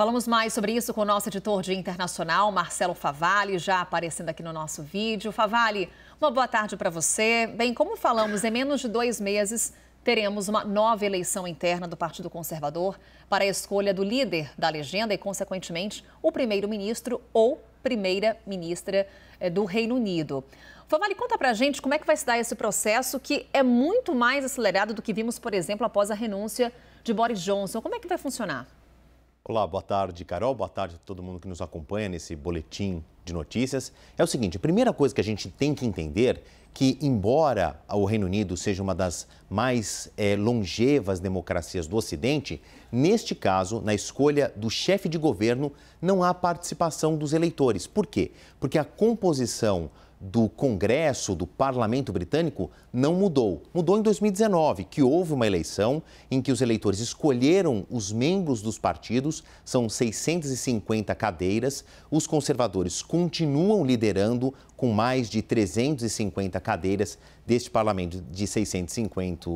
Falamos mais sobre isso com o nosso editor de internacional, Marcelo Favale já aparecendo aqui no nosso vídeo. Favale, uma boa tarde para você. Bem, como falamos, em menos de dois meses teremos uma nova eleição interna do Partido Conservador para a escolha do líder da legenda e, consequentemente, o primeiro-ministro ou primeira-ministra eh, do Reino Unido. Favale, conta para a gente como é que vai se dar esse processo que é muito mais acelerado do que vimos, por exemplo, após a renúncia de Boris Johnson. Como é que vai funcionar? Olá, boa tarde, Carol. Boa tarde a todo mundo que nos acompanha nesse boletim de notícias. É o seguinte: a primeira coisa que a gente tem que entender que, embora o Reino Unido seja uma das mais é, longevas democracias do Ocidente, neste caso, na escolha do chefe de governo, não há participação dos eleitores. Por quê? Porque a composição do Congresso, do Parlamento Britânico, não mudou. Mudou em 2019, que houve uma eleição em que os eleitores escolheram os membros dos partidos, são 650 cadeiras. Os conservadores continuam liderando com mais de 350 cadeiras deste parlamento de 650,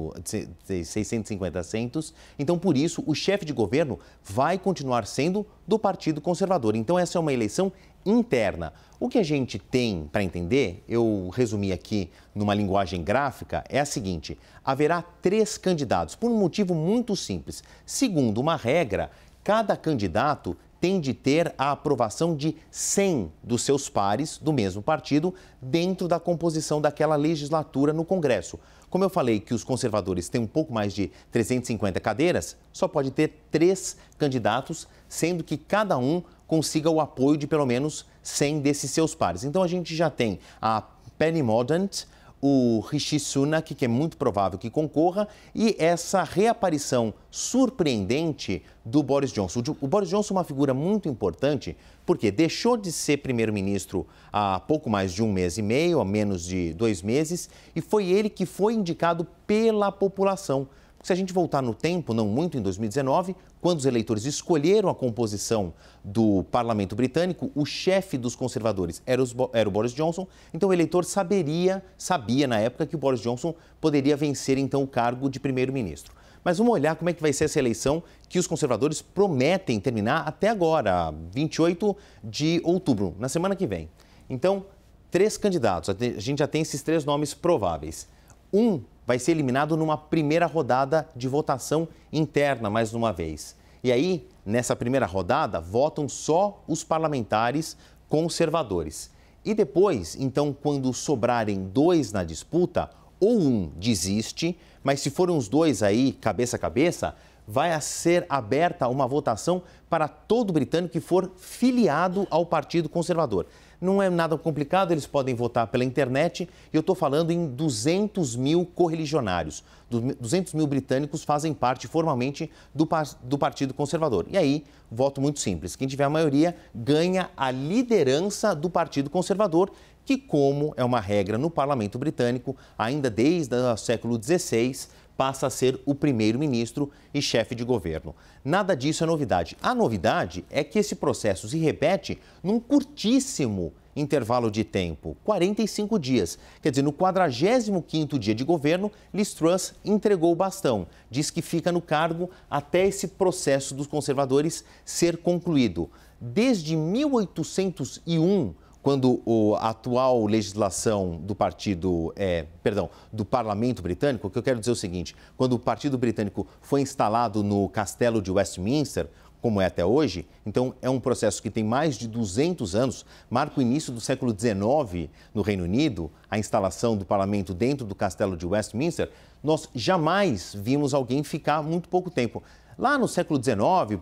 de 650 assentos. Então, por isso, o chefe de governo vai continuar sendo do Partido Conservador. Então, essa é uma eleição interna. O que a gente tem para entender, eu resumi aqui numa linguagem gráfica, é a seguinte: haverá três candidatos, por um motivo muito simples. Segundo uma regra, cada candidato tem de ter a aprovação de 100 dos seus pares do mesmo partido dentro da composição daquela legislatura no Congresso. Como eu falei que os conservadores têm um pouco mais de 350 cadeiras, só pode ter três candidatos, sendo que cada um consiga o apoio de pelo menos 100 desses seus pares. Então a gente já tem a Penny Mordaunt, o Rishi Sunak, que é muito provável que concorra, e essa reaparição surpreendente do Boris Johnson. O Boris Johnson é uma figura muito importante porque deixou de ser primeiro-ministro há pouco mais de um mês e meio, há menos de dois meses, e foi ele que foi indicado pela população. Se a gente voltar no tempo, não muito, em 2019, quando os eleitores escolheram a composição do parlamento britânico, o chefe dos conservadores era, os, era o Boris Johnson, então o eleitor saberia, sabia na época que o Boris Johnson poderia vencer então o cargo de primeiro-ministro. Mas vamos olhar como é que vai ser essa eleição que os conservadores prometem terminar até agora, 28 de outubro, na semana que vem. Então, três candidatos, a gente já tem esses três nomes prováveis. Um vai ser eliminado numa primeira rodada de votação interna, mais uma vez. E aí, nessa primeira rodada, votam só os parlamentares conservadores. E depois, então, quando sobrarem dois na disputa, ou um desiste, mas se forem os dois aí cabeça a cabeça, vai ser aberta uma votação para todo britânico que for filiado ao Partido Conservador. Não é nada complicado, eles podem votar pela internet e eu estou falando em 200 mil correligionários. 200 mil britânicos fazem parte formalmente do, do Partido Conservador. E aí, voto muito simples: quem tiver a maioria ganha a liderança do Partido Conservador, que, como é uma regra no parlamento britânico, ainda desde o século XVI, passa a ser o primeiro-ministro e chefe de governo. Nada disso é novidade. A novidade é que esse processo se repete num curtíssimo intervalo de tempo, 45 dias. Quer dizer, no 45º dia de governo, Liz Truss entregou o bastão. Diz que fica no cargo até esse processo dos conservadores ser concluído. Desde 1801, quando a atual legislação do partido, é, perdão, do parlamento britânico, o que eu quero dizer é o seguinte, quando o partido britânico foi instalado no castelo de Westminster, como é até hoje, então é um processo que tem mais de 200 anos, marca o início do século XIX no Reino Unido, a instalação do parlamento dentro do castelo de Westminster, nós jamais vimos alguém ficar muito pouco tempo. Lá no século XIX,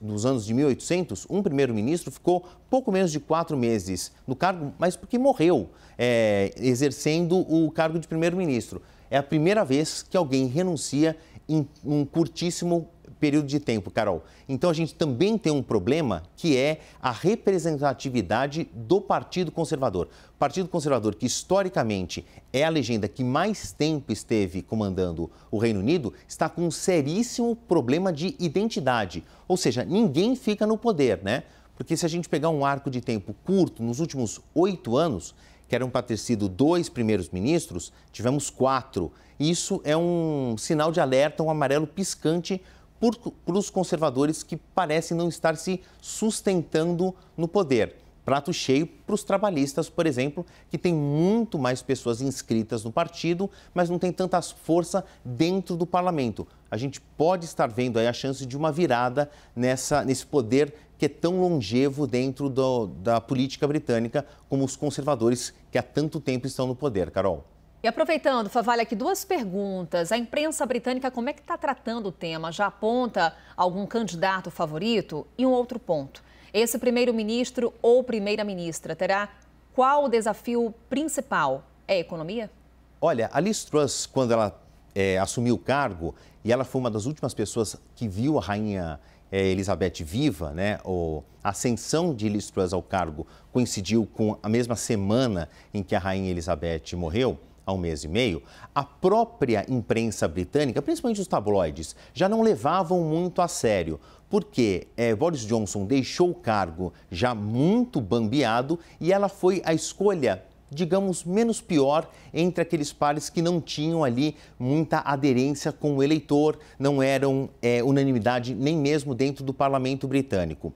nos anos de 1800, um primeiro-ministro ficou pouco menos de quatro meses no cargo, mas porque morreu é, exercendo o cargo de primeiro-ministro. É a primeira vez que alguém renuncia em um curtíssimo período de tempo, Carol. Então a gente também tem um problema que é a representatividade do Partido Conservador. O Partido Conservador, que historicamente é a legenda que mais tempo esteve comandando o Reino Unido, está com um seríssimo problema de identidade. Ou seja, ninguém fica no poder, né? Porque se a gente pegar um arco de tempo curto, nos últimos oito anos, que eram para ter sido dois primeiros ministros, tivemos quatro. Isso é um sinal de alerta, um amarelo piscante por, por os conservadores que parecem não estar se sustentando no poder. Prato cheio para os trabalhistas, por exemplo, que tem muito mais pessoas inscritas no partido, mas não tem tanta força dentro do parlamento. A gente pode estar vendo aí a chance de uma virada nessa, nesse poder que é tão longevo dentro do, da política britânica como os conservadores que há tanto tempo estão no poder, Carol. E aproveitando, Favalha, aqui duas perguntas. A imprensa britânica, como é que está tratando o tema? Já aponta algum candidato favorito? E um outro ponto. Esse primeiro-ministro ou primeira-ministra terá qual o desafio principal? É a economia? Olha, a Liz Truss, quando ela é, assumiu o cargo, e ela foi uma das últimas pessoas que viu a rainha é, Elizabeth viva, né, o, a ascensão de Liz Truss ao cargo coincidiu com a mesma semana em que a rainha Elizabeth morreu, a um mês e meio, a própria imprensa britânica, principalmente os tabloides, já não levavam muito a sério, porque é, Boris Johnson deixou o cargo já muito bambeado e ela foi a escolha digamos, menos pior entre aqueles pares que não tinham ali muita aderência com o eleitor, não eram é, unanimidade nem mesmo dentro do parlamento britânico.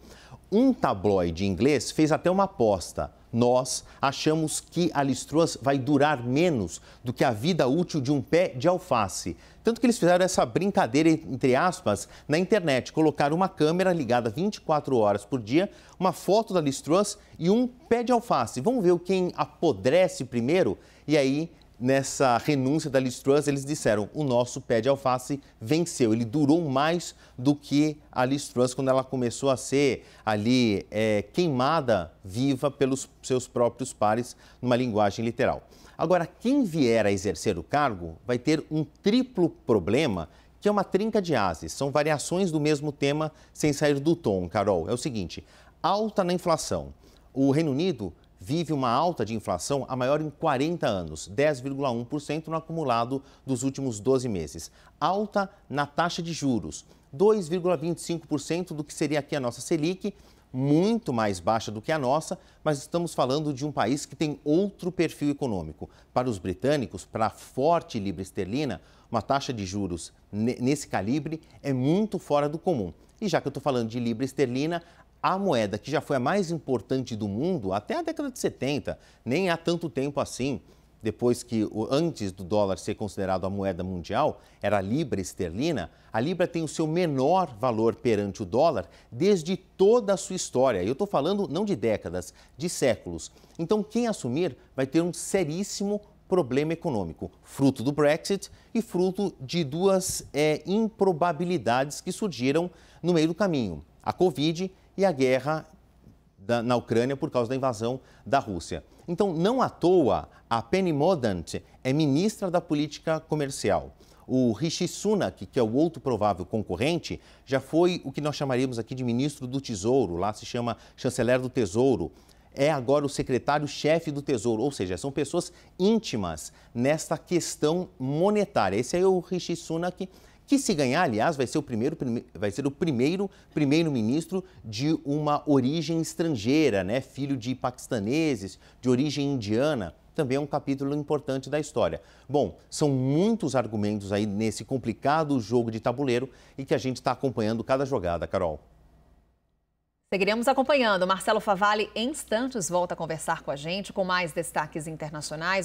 Um tabloide inglês fez até uma aposta nós achamos que a listruas vai durar menos do que a vida útil de um pé de alface. Tanto que eles fizeram essa brincadeira, entre aspas, na internet. Colocaram uma câmera ligada 24 horas por dia, uma foto da listruas e um pé de alface. Vamos ver quem apodrece primeiro? E aí nessa renúncia da Liz Truss, eles disseram: o nosso pé de alface venceu. Ele durou mais do que a Liz Truss quando ela começou a ser ali é, queimada viva pelos seus próprios pares, numa linguagem literal. Agora, quem vier a exercer o cargo vai ter um triplo problema que é uma trinca de ases. São variações do mesmo tema sem sair do tom, Carol. É o seguinte: alta na inflação. O Reino Unido vive uma alta de inflação a maior em 40 anos, 10,1% no acumulado dos últimos 12 meses. Alta na taxa de juros, 2,25% do que seria aqui a nossa Selic, muito mais baixa do que a nossa, mas estamos falando de um país que tem outro perfil econômico. Para os britânicos, para a forte libra esterlina, uma taxa de juros nesse calibre é muito fora do comum. E já que eu estou falando de libra esterlina, a moeda que já foi a mais importante do mundo até a década de 70, nem há tanto tempo assim, depois que antes do dólar ser considerado a moeda mundial, era a libra esterlina, a libra tem o seu menor valor perante o dólar desde toda a sua história. Eu estou falando não de décadas, de séculos. Então, quem assumir vai ter um seríssimo problema econômico, fruto do Brexit e fruto de duas é, improbabilidades que surgiram no meio do caminho: a Covid e a guerra da, na Ucrânia por causa da invasão da Rússia. Então, não à toa, a Penny Modant é ministra da Política Comercial. O Rishi Sunak, que é o outro provável concorrente, já foi o que nós chamaríamos aqui de ministro do Tesouro, lá se chama chanceler do Tesouro é agora o secretário-chefe do Tesouro, ou seja, são pessoas íntimas nesta questão monetária. Esse aí é o Rishi Sunak, que se ganhar, aliás, vai ser o primeiro, vai ser o primeiro primeiro-ministro de uma origem estrangeira, né? Filho de paquistaneses, de origem indiana também é um capítulo importante da história. Bom, são muitos argumentos aí nesse complicado jogo de tabuleiro e que a gente está acompanhando cada jogada, Carol. Seguiremos acompanhando. Marcelo Favalli, em instantes, volta a conversar com a gente com mais destaques internacionais.